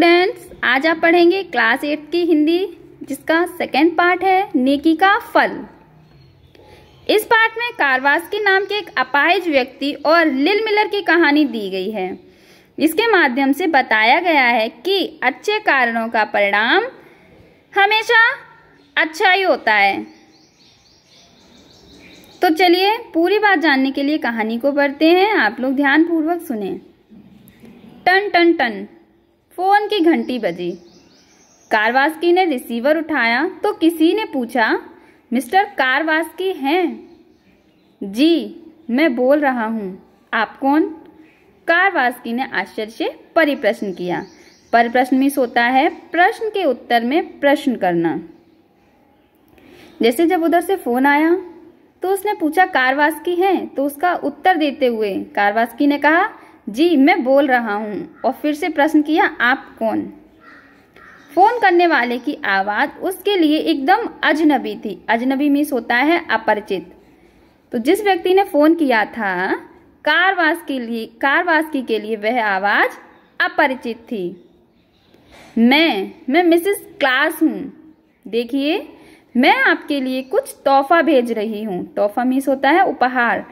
friends आज आप पढ़ेंगे क्लास एट की हिंदी जिसका सेकेंड पार्ट है नेकी का फल इस पार्ट में के नाम के एक अपाहिज व्यक्ति और लिल मिलर की कहानी दी गई है इसके माध्यम से बताया गया है कि अच्छे कारणों का परिणाम हमेशा अच्छा ही होता है तो चलिए पूरी बात जानने के लिए कहानी को पढ़ते हैं आप लोग ध्यानपूर्वक सुने टन टन टन फ़ोन की घंटी बजी कारवास्की ने रिसीवर उठाया तो किसी ने पूछा मिस्टर कारवास्की हैं जी मैं बोल रहा हूँ आप कौन कारवास्की ने आश्चर्य से परिप्रश्न किया परिप्रश्न मिस होता है प्रश्न के उत्तर में प्रश्न करना जैसे जब उधर से फोन आया तो उसने पूछा कारवास्की हैं तो उसका उत्तर देते हुए कारवास्की ने कहा जी मैं बोल रहा हूँ और फिर से प्रश्न किया आप कौन फ़ोन करने वाले की आवाज़ उसके लिए एकदम अजनबी थी अजनबी मीस होता है अपरिचित तो जिस व्यक्ति ने फ़ोन किया था कारवास के लिए की के लिए वह आवाज़ अपरिचित थी मैं मैं मिसेस क्लास हूँ देखिए मैं आपके लिए कुछ तोहफा भेज रही हूँ तोहफा मीस होता है उपहार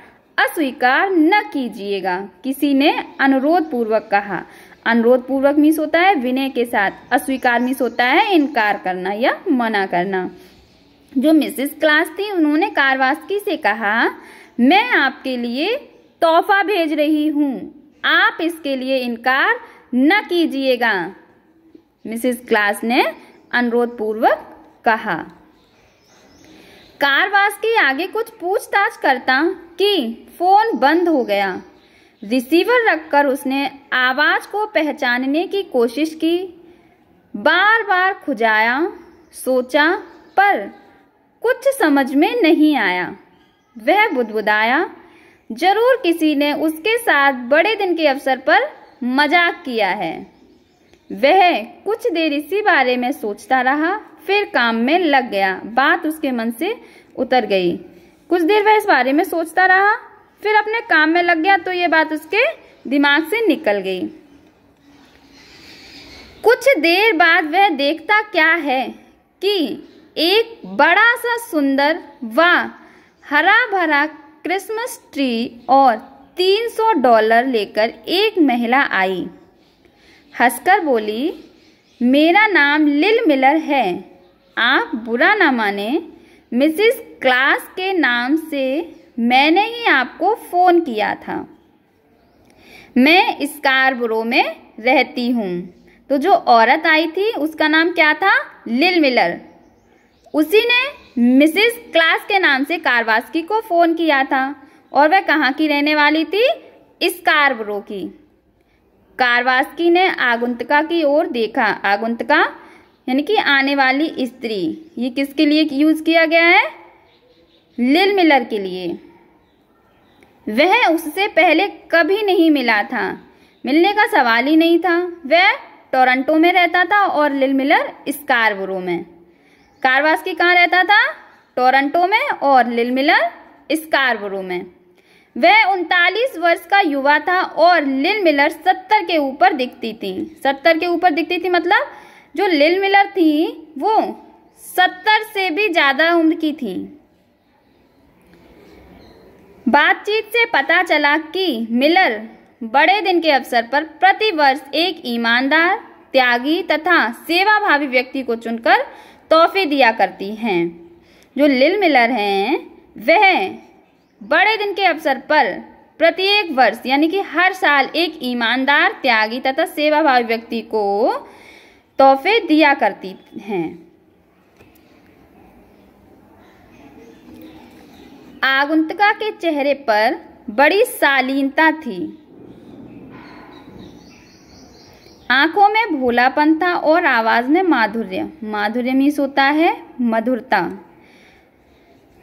अस्वीकार न कीजिएगा किसी ने अनुरोध पूर्वक कहा अनुरोध पूर्वक मिस होता है विनय के साथ अस्वीकार मिस होता है इनकार करना या मना करना जो मिसेस क्लास थी उन्होंने कारवास्की से कहा मैं आपके लिए तोहफा भेज रही हूँ आप इसके लिए इनकार न कीजिएगा मिसेस क्लास ने अनुरोध पूर्वक कहा कारवास्की आगे कुछ पूछताछ करता कि फोन बंद हो गया रिसीवर रखकर उसने आवाज को पहचानने की कोशिश की बार बार खुजाया सोचा पर कुछ समझ में नहीं आया वह बुदबुदाया जरूर किसी ने उसके साथ बड़े दिन के अवसर पर मजाक किया है वह कुछ देर इसी बारे में सोचता रहा फिर काम में लग गया बात उसके मन से उतर गई कुछ देर वह इस बारे में सोचता रहा फिर अपने काम में लग गया तो ये बात उसके दिमाग से निकल गई कुछ देर बाद वह देखता क्या है कि एक बड़ा सा सुंदर व हरा भरा क्रिसमस ट्री और 300 डॉलर लेकर एक महिला आई हंसकर बोली मेरा नाम लिल मिलर है आप बुरा ना माने मिसिस क्लास के नाम से मैंने ही आपको फ़ोन किया था मैं स्कारबरो में रहती हूँ तो जो औरत आई थी उसका नाम क्या था लिल मिलर उसी ने मिसिस क्लास के नाम से कारवास्की को फ़ोन किया था और वह कहाँ की रहने वाली थी स्कारब्रो की कारवास्की ने आगुंतका की ओर देखा आगुंतका यानी कि आने वाली स्त्री ये किसके लिए यूज किया गया है लिल मिलर के लिए वह उससे पहले कभी नहीं मिला था मिलने का सवाल ही नहीं था वह टोरंटो में रहता था और लिल मिलर स्कारबरो में कारवास के कहाँ रहता था टोरंटो में और लिल मिलर स्कारबरो में वह उनतालीस वर्ष का युवा था और लिल मिलर सत्तर के ऊपर दिखती थी सत्तर के ऊपर दिखती थी मतलब जो लिल मिलर थी वो सत्तर से भी ज़्यादा उम्र की थी बातचीत से पता चला कि मिलर बड़े दिन के अवसर पर प्रतिवर्ष एक ईमानदार त्यागी तथा सेवाभावी व्यक्ति को चुनकर तोहफे दिया करती हैं जो लिल मिलर हैं वह बड़े दिन के अवसर पर प्रत्येक वर्ष यानी कि हर साल एक ईमानदार त्यागी तथा सेवाभावी व्यक्ति को तोहफे दिया करती हैं आगुंतका के चेहरे पर बड़ी शालीनता थी आंखों में भोलापन था और आवाज़ में माधुर्य माधुर्य मीस होता है मधुरता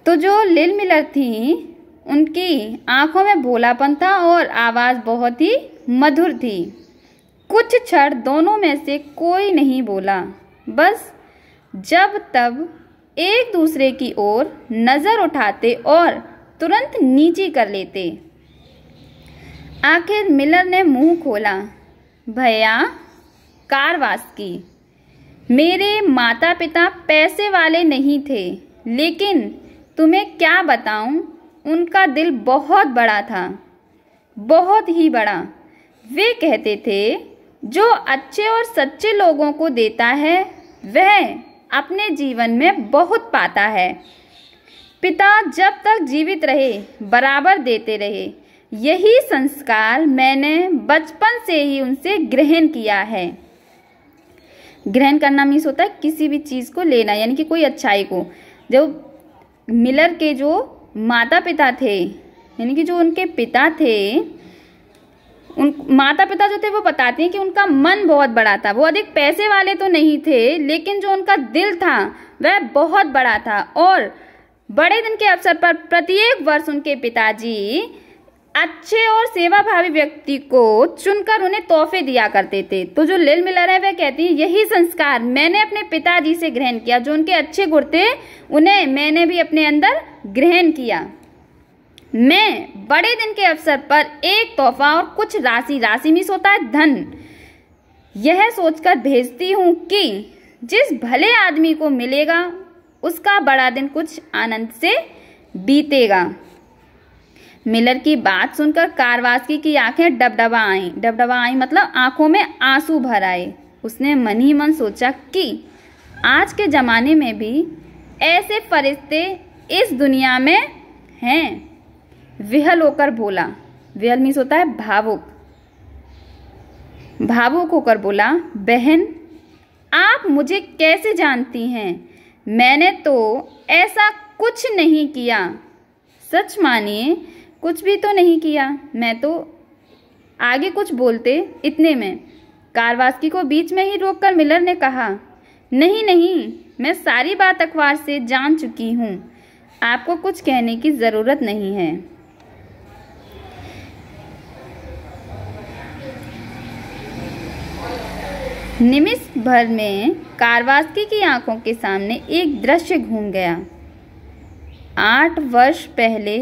तो जो लिल मिलर थी उनकी आंखों में भोलापन था और आवाज़ बहुत ही मधुर थी कुछ क्षण दोनों में से कोई नहीं बोला बस जब तब एक दूसरे की ओर नज़र उठाते और तुरंत नीची कर लेते आखिर मिलर ने मुंह खोला भैया कारवास की मेरे माता पिता पैसे वाले नहीं थे लेकिन तुम्हें क्या बताऊं उनका दिल बहुत बड़ा था बहुत ही बड़ा वे कहते थे जो अच्छे और सच्चे लोगों को देता है वह अपने जीवन में बहुत पाता है पिता जब तक जीवित रहे बराबर देते रहे यही संस्कार मैंने बचपन से ही उनसे ग्रहण किया है ग्रहण करना मीन्स होता है किसी भी चीज़ को लेना यानी कि कोई अच्छाई को जब मिलर के जो माता पिता थे यानी कि जो उनके पिता थे उन माता पिता जो थे वो बताते हैं कि उनका मन बहुत बड़ा था वो अधिक पैसे वाले तो नहीं थे लेकिन जो उनका दिल था वह बहुत बड़ा था और बड़े दिन के अवसर पर प्रत्येक वर्ष उनके पिताजी अच्छे और सेवाभावी व्यक्ति को चुनकर उन्हें तोहफे दिया करते थे तो जो लिल मिलर है वह कहती है यही संस्कार मैंने अपने पिताजी से ग्रहण किया जो उनके अच्छे गुण थे उन्हें मैंने भी अपने अंदर ग्रहण किया मैं बड़े दिन के अवसर पर एक तोहफा और कुछ राशि राशि मिस होता है धन यह सोचकर भेजती हूँ कि जिस भले आदमी को मिलेगा उसका बड़ा दिन कुछ आनंद से बीतेगा मिलर की बात सुनकर कारवासकी की आंखें डबडबा आई डबडबा आई मतलब आंखों में आंसू भर आए उसने मन ही मन सोचा कि आज के ज़माने में भी ऐसे फरिश्ते इस दुनिया में हैं विहल होकर बोला विहल मीन्स होता है भावुक भावुक होकर बोला बहन आप मुझे कैसे जानती हैं मैंने तो ऐसा कुछ नहीं किया सच मानिए कुछ भी तो नहीं किया मैं तो आगे कुछ बोलते इतने में कारवासकी को बीच में ही रोककर मिलर ने कहा नहीं नहीं मैं सारी बात अखबार से जान चुकी हूँ आपको कुछ कहने की ज़रूरत नहीं है निमिष भर में कारवास्की की आंखों के सामने एक दृश्य घूम गया आठ वर्ष पहले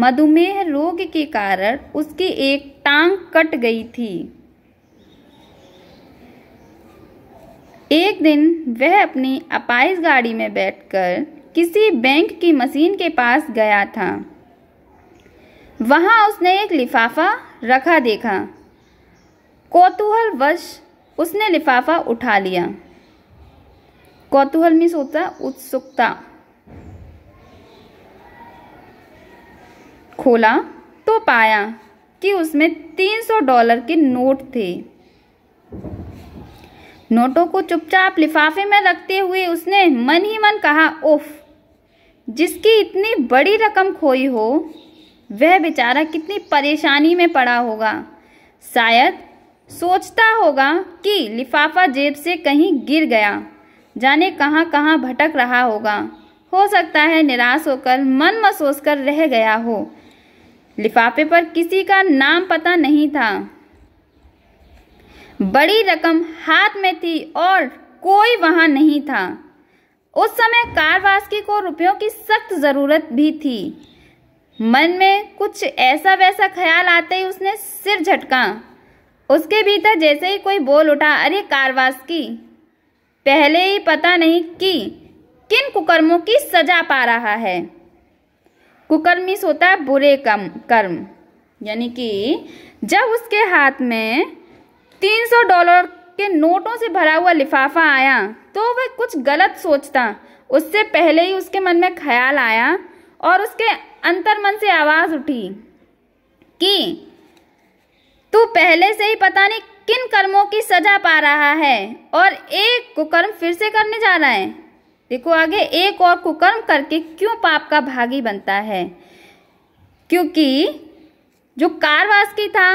मधुमेह रोग के कारण उसकी एक टांग कट गई थी एक दिन वह अपनी अपाइज गाड़ी में बैठकर किसी बैंक की मशीन के पास गया था वहां उसने एक लिफाफा रखा देखा कौतूहल वश उसने लिफाफा उठा लिया कौतूहल मीन्स होता उत्सुकता खोला तो पाया कि उसमें तीन सौ डॉलर के नोट थे नोटों को चुपचाप लिफाफे में रखते हुए उसने मन ही मन कहा उफ जिसकी इतनी बड़ी रकम खोई हो वह बेचारा कितनी परेशानी में पड़ा होगा शायद सोचता होगा कि लिफाफा जेब से कहीं गिर गया जाने कहां कहां भटक रहा होगा हो सकता है निराश होकर मन महसूस कर रह गया हो लिफाफे पर किसी का नाम पता नहीं था बड़ी रकम हाथ में थी और कोई वहां नहीं था उस समय कारवासकी को रुपयों की सख्त ज़रूरत भी थी मन में कुछ ऐसा वैसा ख्याल आते ही उसने सिर झटका उसके भीतर जैसे ही कोई बोल उठा अरे कारवास की पहले ही पता नहीं कि किन कुकर्मों की सजा पा रहा है कुकर्मी सोता है बुरे कम कर्म यानी कि जब उसके हाथ में 300 डॉलर के नोटों से भरा हुआ लिफाफा आया तो वह कुछ गलत सोचता उससे पहले ही उसके मन में ख्याल आया और उसके अंतर मन से आवाज़ उठी कि तू पहले से ही पता नहीं किन कर्मों की सजा पा रहा है और एक कुकर्म फिर से करने जा रहा है देखो आगे एक और कुकर्म करके क्यों पाप का भागी बनता है क्योंकि जो कारवासकी था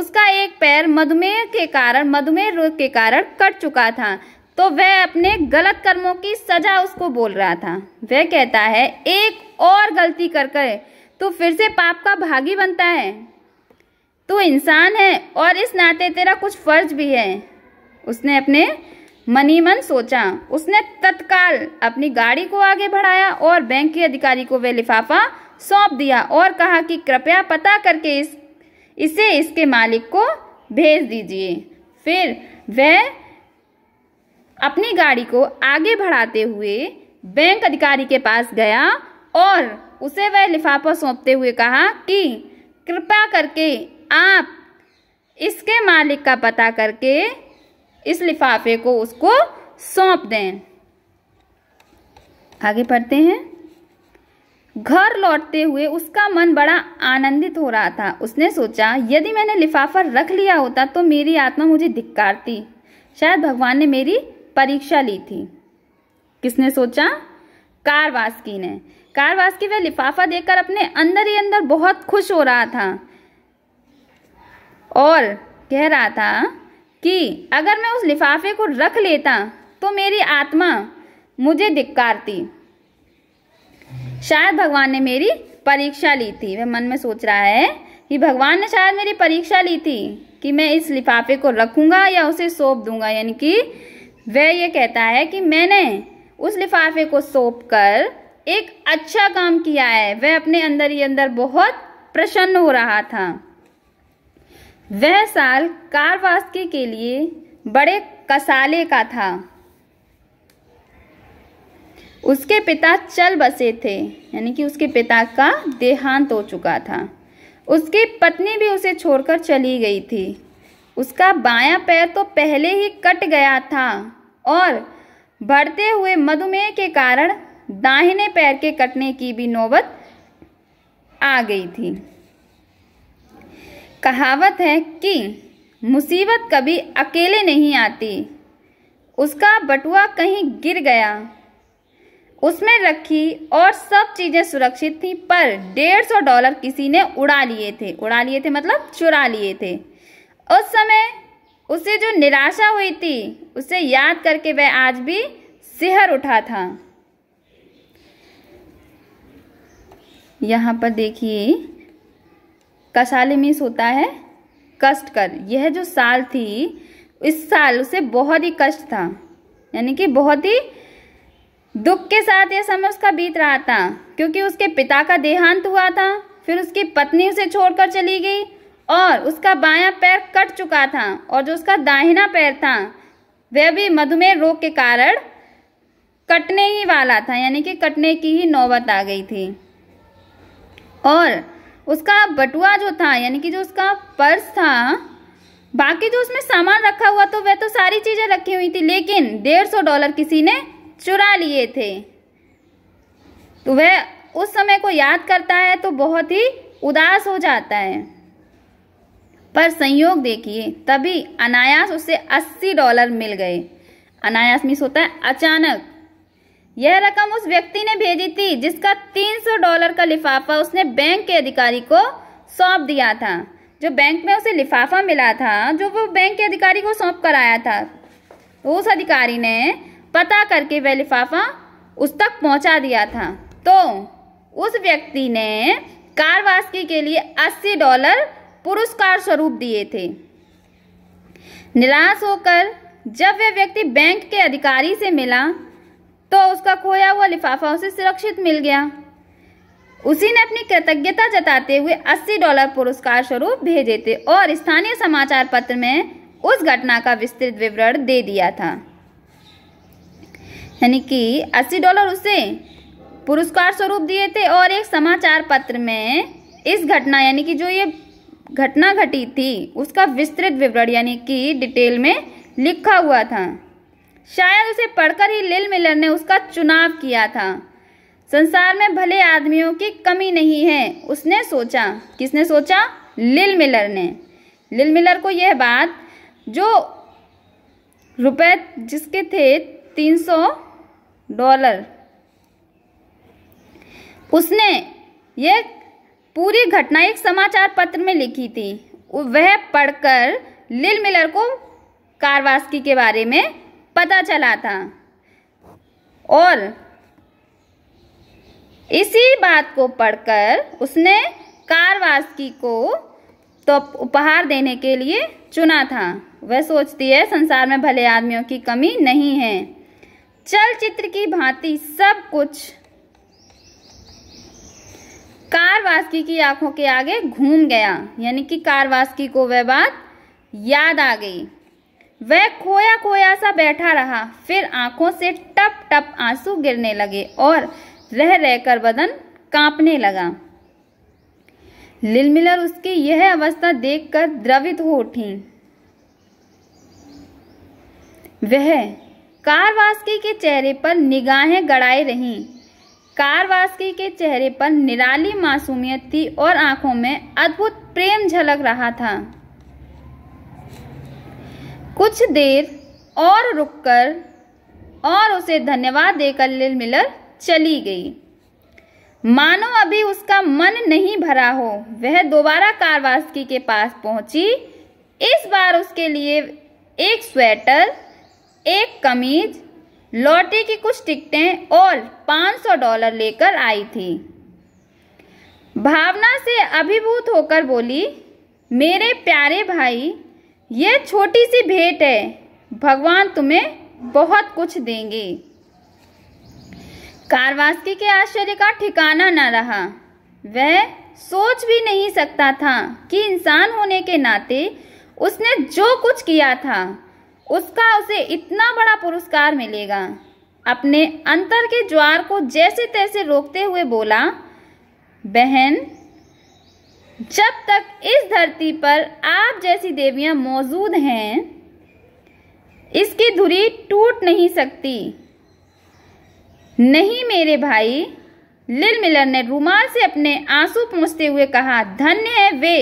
उसका एक पैर मधुमेह के कारण मधुमेह रोग के कारण कट चुका था तो वह अपने गलत कर्मों की सजा उसको बोल रहा था वह कहता है एक और गलती कर कर तू फिर से पाप का भागी बनता है तू इंसान है और इस नाते तेरा कुछ फर्ज भी है उसने अपने मनी मन सोचा उसने तत्काल अपनी गाड़ी को आगे बढ़ाया और बैंक के अधिकारी को वह लिफाफा सौंप दिया और कहा कि कृपया पता करके इस इसे इसके मालिक को भेज दीजिए फिर वह अपनी गाड़ी को आगे बढ़ाते हुए बैंक अधिकारी के पास गया और उसे वह लिफाफा सौंपते हुए कहा कि कृपया करके आप इसके मालिक का पता करके इस लिफाफे को उसको सौंप दें आगे पढ़ते हैं घर लौटते हुए उसका मन बड़ा आनंदित हो रहा था उसने सोचा यदि मैंने लिफाफा रख लिया होता तो मेरी आत्मा मुझे धिक्कारती शायद भगवान ने मेरी परीक्षा ली थी किसने सोचा कारवास्की ने कारवास्की वह लिफाफा देखकर अपने अंदर ही अंदर बहुत खुश हो रहा था और कह रहा था कि अगर मैं उस लिफाफे को रख लेता तो मेरी आत्मा मुझे धिक्कारती शायद भगवान ने मेरी परीक्षा ली थी वह मन में सोच रहा है कि भगवान ने शायद मेरी परीक्षा ली थी कि मैं इस लिफाफे को रखूंगा या उसे सौंप दूंगा यानी कि वह ये कहता है कि मैंने उस लिफाफे को सौंप कर एक अच्छा काम किया है वह अपने अंदर ही अंदर बहुत प्रसन्न हो रहा था वह साल कारवास्के के लिए बड़े कसाले का था उसके पिता चल बसे थे यानी कि उसके पिता का देहांत हो चुका था उसकी पत्नी भी उसे छोड़कर चली गई थी उसका बायां पैर तो पहले ही कट गया था और बढ़ते हुए मधुमेह के कारण दाहिने पैर के कटने की भी नौबत आ गई थी कहावत है कि मुसीबत कभी अकेले नहीं आती उसका बटुआ कहीं गिर गया उसमें रखी और सब चीज़ें सुरक्षित थीं पर डेढ़ सौ डॉलर किसी ने उड़ा लिए थे उड़ा लिए थे मतलब चुरा लिए थे उस समय उसे जो निराशा हुई थी उसे याद करके वह आज भी सिहर उठा था यहाँ पर देखिए कसाले मीस होता है कष्ट कर यह जो साल थी इस साल उसे बहुत ही कष्ट था यानी कि बहुत ही दुख के साथ यह समय उसका बीत रहा था क्योंकि उसके पिता का देहांत हुआ था फिर उसकी पत्नी उसे छोड़कर चली गई और उसका बायां पैर कट चुका था और जो उसका दाहिना पैर था वह भी मधुमेह रोग के कारण कटने ही वाला था यानी कि कटने की ही नौबत आ गई थी और उसका बटुआ जो था यानी कि जो उसका पर्स था बाकी जो उसमें सामान रखा हुआ तो वह तो सारी चीज़ें रखी हुई थी लेकिन डेढ़ सौ डॉलर किसी ने चुरा लिए थे तो वह उस समय को याद करता है तो बहुत ही उदास हो जाता है पर संयोग देखिए तभी अनायास उसे अस्सी डॉलर मिल गए अनायास मिस होता है अचानक यह रकम उस व्यक्ति ने भेजी थी जिसका 300 डॉलर का लिफाफा उसने बैंक के अधिकारी को सौंप दिया था जो बैंक में उसे लिफाफा मिला था जो वो बैंक के अधिकारी को सौंप कर आया था उस अधिकारी ने पता करके वह लिफाफा उस तक पहुंचा दिया था तो उस व्यक्ति ने कारवासकी के लिए 80 डॉलर पुरस्कार स्वरूप दिए थे निराश होकर जब वह व्यक्ति बैंक के अधिकारी से मिला तो उसका खोया हुआ लिफाफा उसे सुरक्षित मिल गया उसी ने अपनी कृतज्ञता जताते हुए 80 डॉलर पुरस्कार स्वरूप भेजे थे और स्थानीय समाचार पत्र में उस घटना का विस्तृत विवरण दे दिया था यानी कि 80 डॉलर उसे पुरस्कार स्वरूप दिए थे और एक समाचार पत्र में इस घटना यानी कि जो ये घटना घटी थी उसका विस्तृत विवरण यानी कि डिटेल में लिखा हुआ था शायद उसे पढ़कर ही लिल मिलर ने उसका चुनाव किया था संसार में भले आदमियों की कमी नहीं है उसने सोचा किसने सोचा लिल मिलर ने लिल मिलर को यह बात जो रुपए जिसके थे तीन सौ डॉलर उसने यह पूरी घटना एक समाचार पत्र में लिखी थी वह पढ़कर लिल मिलर को कारवास्की के बारे में पता चला था और इसी बात को पढ़कर उसने कारवासकी को तो उपहार देने के लिए चुना था वह सोचती है संसार में भले आदमियों की कमी नहीं है चलचित्र की भांति सब कुछ कारवासकी की आंखों के आगे घूम गया यानी कि कारवासकी को वह बात याद आ गई वह खोया खोया सा बैठा रहा फिर आंखों से टप टप आंसू गिरने लगे और रह रहकर बदन कांपने लगा लिलमिलर उसकी यह अवस्था देखकर द्रवित हो उठी वह कारवास्की के चेहरे पर निगाहें गड़ाई रहीं कारवास्की के चेहरे पर निराली मासूमियत थी और आंखों में अद्भुत प्रेम झलक रहा था कुछ देर और रुककर और उसे धन्यवाद देकर लिल मिलर चली गई मानो अभी उसका मन नहीं भरा हो वह दोबारा कारवास्की के पास पहुंची इस बार उसके लिए एक स्वेटर एक कमीज लॉटरी की कुछ टिकटें और 500 डॉलर लेकर आई थी भावना से अभिभूत होकर बोली मेरे प्यारे भाई ये छोटी सी भेंट है भगवान तुम्हें बहुत कुछ देंगे कारवास्की के आश्चर्य का ठिकाना न रहा वह सोच भी नहीं सकता था कि इंसान होने के नाते उसने जो कुछ किया था उसका उसे इतना बड़ा पुरस्कार मिलेगा अपने अंतर के ज्वार को जैसे तैसे रोकते हुए बोला बहन जब तक इस धरती पर आप जैसी देवियां मौजूद हैं इसकी धुरी टूट नहीं सकती नहीं मेरे भाई लिल मिलर ने रूमाल से अपने आंसू पहुँचते हुए कहा धन्य है वे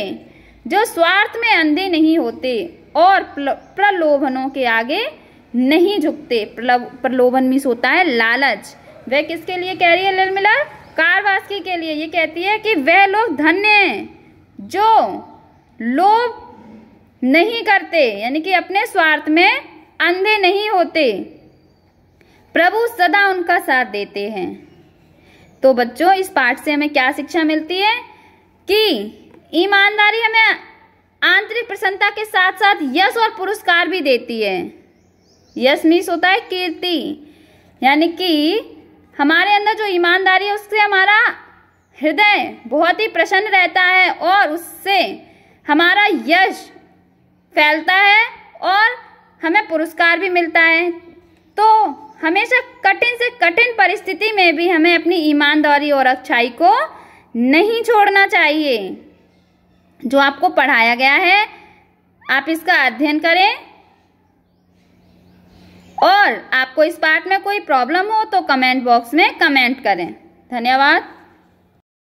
जो स्वार्थ में अंधे नहीं होते और प्रलोभनों के आगे नहीं झुकते प्रलोभन मीस होता है लालच वह किसके लिए कह रही है लिल मिलर कारवास्की के लिए ये कहती है कि वह लोग धन्य हैं जो लोभ नहीं करते यानी कि अपने स्वार्थ में अंधे नहीं होते प्रभु सदा उनका साथ देते हैं तो बच्चों इस पाठ से हमें क्या शिक्षा मिलती है कि ईमानदारी हमें आंतरिक प्रसन्नता के साथ साथ यश और पुरस्कार भी देती है यश मीस होता है कीर्ति यानी कि हमारे अंदर जो ईमानदारी है उससे हमारा हृदय बहुत ही प्रसन्न रहता है और उससे हमारा यश फैलता है और हमें पुरस्कार भी मिलता है तो हमेशा कठिन से कठिन परिस्थिति में भी हमें अपनी ईमानदारी और अच्छाई को नहीं छोड़ना चाहिए जो आपको पढ़ाया गया है आप इसका अध्ययन करें और आपको इस पार्ट में कोई प्रॉब्लम हो तो कमेंट बॉक्स में कमेंट करें धन्यवाद